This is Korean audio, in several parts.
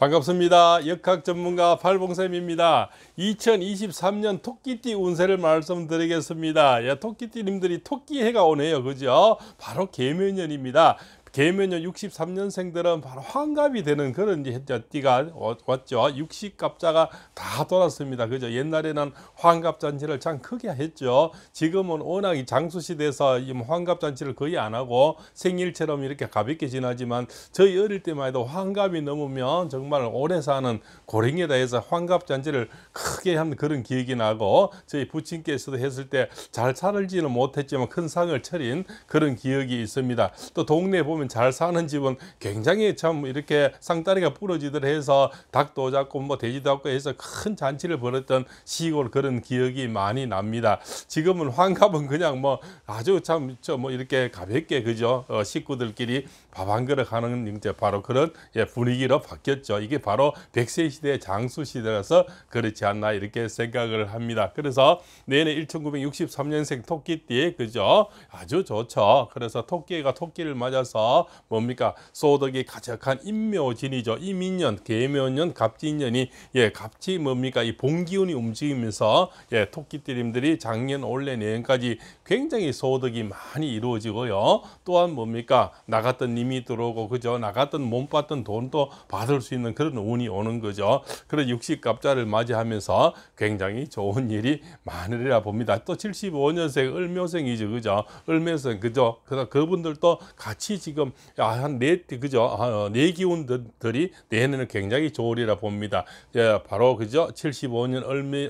반갑습니다. 역학 전문가 팔봉쌤입니다. 2023년 토끼띠 운세를 말씀드리겠습니다. 야, 토끼띠님들이 토끼해가 오네요. 그죠? 바로 개면년입니다 개면요 63년생들은 바로 환갑이 되는 그런 이제 띠가 왔죠. 60갑자가 아, 다 돌았습니다. 그죠? 옛날에는 환갑잔치를 참 크게 했죠. 지금은 워낙 이 장수시대에서 환갑잔치를 거의 안 하고 생일처럼 이렇게 가볍게 지나지만 저희 어릴 때만 해도 환갑이 넘으면 정말 오래 사는 고령에 대해서 환갑잔치를 크게 한 그런 기억이 나고 저희 부친께서도 했을 때 잘살지는 못했지만 큰 상을 차린 그런 기억이 있습니다. 또 동네 보면 보면 잘 사는 집은 굉장히 참 이렇게 쌍다리가 부러지듯 해서 닭도 잡고 뭐 돼지도 잡고 해서 큰 잔치를 벌였던 시골 그런 기억이 많이 납니다. 지금은 환갑은 그냥 뭐 아주 참 저 뭐 이렇게 가볍게 그죠 어, 식구들끼리 밥한 그릇 하는 이제 바로 그런 예, 분위기로 바뀌었죠. 이게 바로 백세 시대 의 장수 시대라서 그렇지 않나 이렇게 생각을 합니다. 그래서 내내 1963년생 토끼띠 그죠? 아주 좋죠. 그래서 토끼가 토끼를 맞아서 뭡니까? 소득이 가득한 인묘진이죠이민년개묘년 갑진년이 예, 갑지 뭡니까? 이 봉기운이 움직이면서 예, 토끼띠님들이 작년 올해 내년까지 굉장히 소득이 많이 이루어지고요. 또한 뭡니까? 나갔던 이미 들어오고 그죠 나갔던 못 받던 돈도 받을 수 있는 그런 운이 오는 거죠 그런 육십갑자를 맞이하면서 굉장히 좋은 일이 많으리라 봅니다 또 75년생 을묘생이죠 그죠 을묘생 그죠 그다서 그분들도 같이 지금 아, 한네 그죠 아, 어, 네 기운들이 내년에는 굉장히 좋으리라 봅니다 예, 바로 그죠 75년 을미,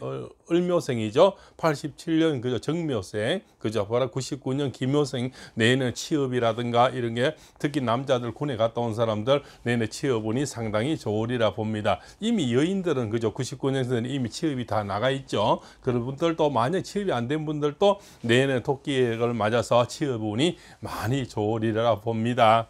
을묘생이죠. 87년 그죠 정묘생 그죠 보라 99년 기묘생내내 취업이라든가 이런 게 특히 남자들 군에 갔다 온 사람들 내내 취업운이 상당히 좋으리라 봅니다. 이미 여인들은 그죠 99년생은 이미 취업이 다 나가 있죠. 그런 분들도 만약 취업이 안 된 분들도 내내 토끼액을 맞아서 취업운이 많이 좋으리라 봅니다.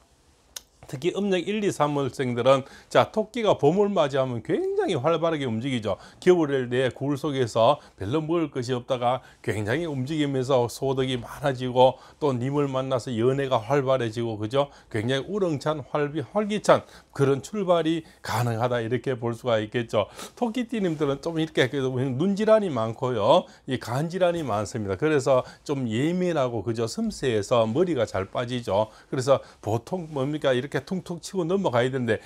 특히 음력 1, 2, 3월생들은 자 토끼가 봄을 맞이하면 굉장히 굉장히 활발하게 움직이죠. 겨울을내 구울 속에서 별로 먹을 것이 없다가 굉장히 움직이면서 소득이 많아지고 또 님을 만나서 연애가 활발해지고 그죠? 굉장히 우렁찬 활비, 활기찬 그런 출발이 가능하다 이렇게 볼 수가 있겠죠. 토끼띠님들은 좀 이렇게 눈질환이 많고요. 이 간질환이 많습니다. 그래서 좀 예민하고 그죠? 섬세해서 머리가 잘 빠지죠. 그래서 보통 뭡니까? 이렇게 퉁퉁 치고 넘어가야 되는데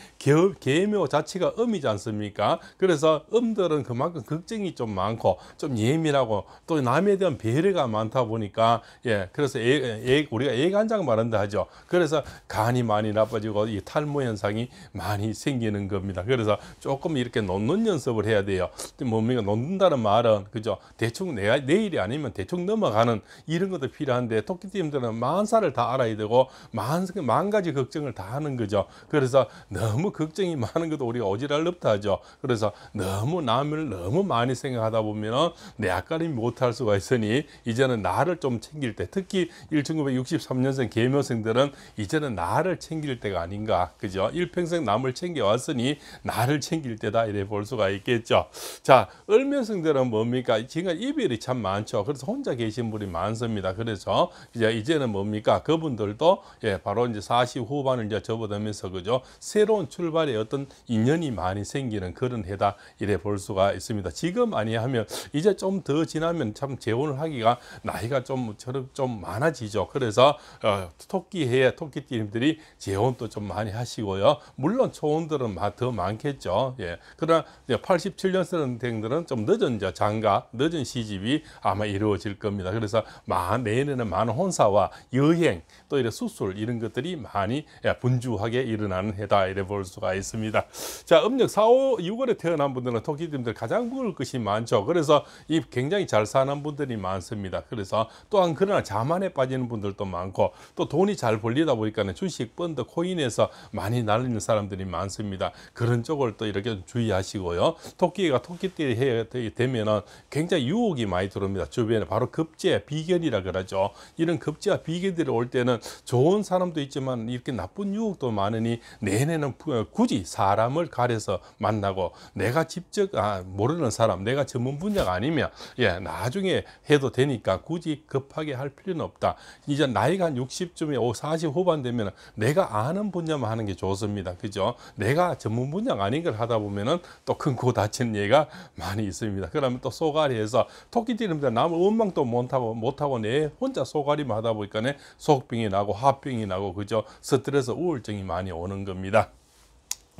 개묘 자체가 음이지 않습니까? 아닙니까? 그래서 음들은 그만큼 걱정이 좀 많고 좀 예민하고 또 남에 대한 배려가 많다 보니까 예 그래서 애, 애, 우리가 애간장 말한다 하죠. 그래서 간이 많이 나빠지고 이 탈모 현상이 많이 생기는 겁니다. 그래서 조금 이렇게 놓는 연습을 해야 돼요. 몸이 놓는다는 말은 그죠? 대충 내, 내일이 아니면 대충 넘어가는 이런 것도 필요한데 토끼띠님들은 만사를 다 알아야 되고 만, 만 가지 걱정을 다 하는 거죠. 그래서 너무 걱정이 많은 것도 우리가 어지랄럽다 하죠. 그래서 너무 남을 너무 많이 생각하다 보면 내아까림이 못할 수가 있으니 이제는 나를 좀 챙길 때 특히 1963년생 계묘생들은 이제는 나를 챙길 때가 아닌가 그죠 일평생 남을 챙겨왔으니 나를 챙길 때다 이래 볼 수가 있겠죠 자 을묘생들은 뭡니까 지금 이별이 참 많죠 그래서 혼자 계신 분이 많습니다 그래서 이제 이제는 뭡니까 그분들도 예 바로 이제 40 후반을 이제 접어들면서 그죠 새로운 출발에 어떤 인연이 많이 생기는 그 그런 해다 이래 볼 수가 있습니다. 지금 아니하면 이제 좀 더 지나면 참 재혼을 하기가 나이가 좀 저런 좀 많아지죠. 그래서 어, 토끼해에 토끼띠님들이 재혼도 좀 많이 하시고요. 물론 초혼들은 더 많겠죠. 예. 그러나 87년생들은 좀 늦은 저 장가, 늦은 시집이 아마 이루어질 겁니다. 그래서 만 내년에는 많은 혼사와 여행, 또 이런 수술 이런 것들이 많이 예, 분주하게 일어나는 해다 이래 볼 수가 있습니다. 자, 음력 4, 5, 6월에 태어난 분들은 토끼님들 가장 먹을 것이 많죠. 그래서 이 굉장히 잘 사는 분들이 많습니다. 그래서 또한 그러나 자만에 빠지는 분들도 많고 또 돈이 잘 벌리다 보니까는 주식, 펀드, 코인에서 많이 날리는 사람들이 많습니다. 그런 쪽을 또 이렇게 주의하시고요. 토끼가 토끼띠 해 되면은 굉장히 유혹이 많이 들어옵니다. 주변에 바로 급제, 비견이라 그러죠. 이런 급제와 비견들이 올 때는 좋은 사람도 있지만 이렇게 나쁜 유혹도 많으니 내내는 굳이 사람을 가려서 만나고 하 뭐 내가 직접 아, 모르는 사람 내가 전문 분야가 아니면 예 나중에 해도 되니까 굳이 급하게 할 필요는 없다 이제 나이가 한 60쯤에 40 후반 되면 내가 아는 분야만 하는 게 좋습니다 그죠 내가 전문 분야가 아닌 걸 하다 보면은 또큰 코 다치는 예가 많이 있습니다 그러면 또 소가리에서 토끼띠는데 남을 원망도 못하고 못하고 내 혼자 소가리만 하다 보니까 속병이 나고 화병이 나고 그죠 스트레스 우울증이 많이 오는 겁니다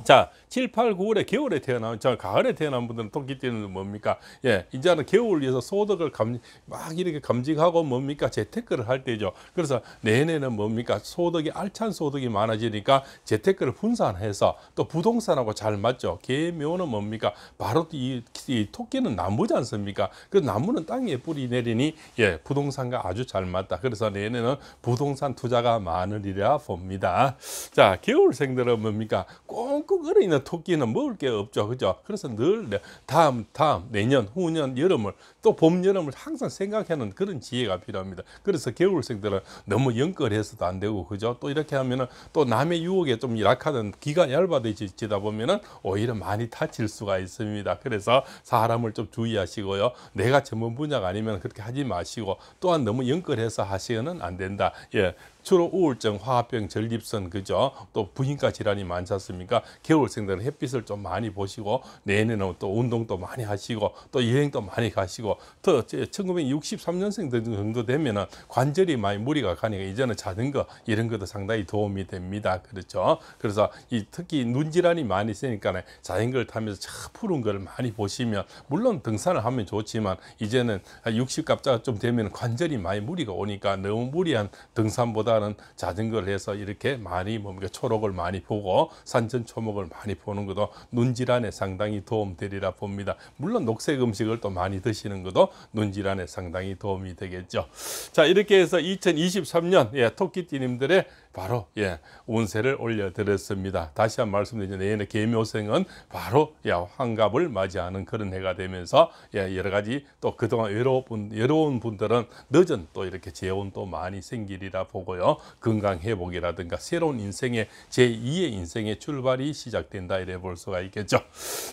자, 7, 8, 9월에 겨울에 태어나면 자, 가을에 태어난 분들은 토끼띠는 뭡니까? 예, 이제는 겨울 위해서 소득을 감, 막 이렇게 감직하고 뭡니까? 재테크를 할 때죠. 그래서 내년에는 뭡니까? 소득이 알찬 소득이 많아지니까 재테크를 분산해서 또 부동산하고 잘 맞죠. 개묘는 뭡니까? 바로 이, 이 토끼는 나무지 않습니까? 그 나무는 땅에 뿌리 내리니 예, 부동산과 아주 잘 맞다. 그래서 내년에는 부동산 투자가 많으리라 봅니다. 자, 겨울생들은 뭡니까? 꽁 덜컥거리는 토끼는 먹을 게 없죠. 그죠? 그래서 늘 다음, 다음, 내년, 후년, 여름을 또 봄, 여름을 항상 생각하는 그런 지혜가 필요합니다. 그래서 겨울생들은 너무 연끌해서도안 되고, 그죠? 또 이렇게 하면은 또 남의 유혹에 좀 약하던 귀가 얇아지다 보면은 오히려 많이 다칠 수가 있습니다. 그래서 사람을 좀 주의하시고요. 내가 전문 분야가 아니면 그렇게 하지 마시고, 또한 너무 연끌해서 하시면 안 된다. 예. 주로 우울증, 화합병, 전립선, 그죠? 또 부인과 질환이 많지 않습니까? 겨울생들은 햇빛을 좀 많이 보시고, 내년에는 또 운동도 많이 하시고, 또 여행도 많이 가시고, 또고더 1963년생 정도 되면은 관절이 많이 무리가 가니까 이제는 자전거 이런 것도 상당히 도움이 됩니다. 그렇죠. 그래서 이 특히 눈 질환이 많이 있으니까 자전거를 타면서 차 푸른 걸 많이 보시면 물론 등산을 하면 좋지만 이제는 60 갑자기 좀 되면 관절이 많이 무리가 오니까 너무 무리한 등산보다는 자전거를 해서 이렇게 많이 뭡니까 초록을 많이 보고 산천 초목을 많이 보는 것도 눈 질환에 상당히 도움되리라 봅니다. 물론 녹색 음식을 또 많이 드시는 것도 눈질안에 상당히 도움이 되겠죠. 자 이렇게 해서 2023년 예, 토끼띠님들의 바로 예 운세를 올려드렸습니다. 다시 한 말씀드리죠. 내년에 개묘생은 바로 예 환갑을 맞이하는 그런 해가 되면서 예 여러 가지 또 그동안 외로운 외로운 분들은 늦은 또 이렇게 재혼 또 많이 생기리라 보고요. 건강 회복이라든가 새로운 인생의 제2의 인생의 출발이 시작된다 이래 볼 수가 있겠죠.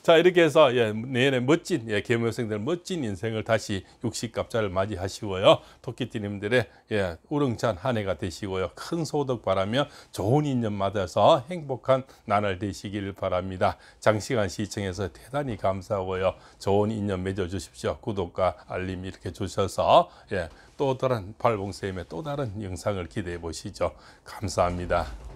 자 이렇게 해서 예 내년에 멋진 예 개묘생들 멋진 인생을 다시 육식갑자를 맞이하시고요. 토끼띠님들의 예 우렁찬 한 해가 되시고요. 큰 소득 받 바라며 좋은 인연 맞아서 행복한 나날 되시길 바랍니다. 장시간 시청해서 대단히 감사하고요. 좋은 인연 맺어주십시오. 구독과 알림 이렇게 주셔서 예, 또 다른 팔봉쌤의 또 다른 영상을 기대해 보시죠. 감사합니다.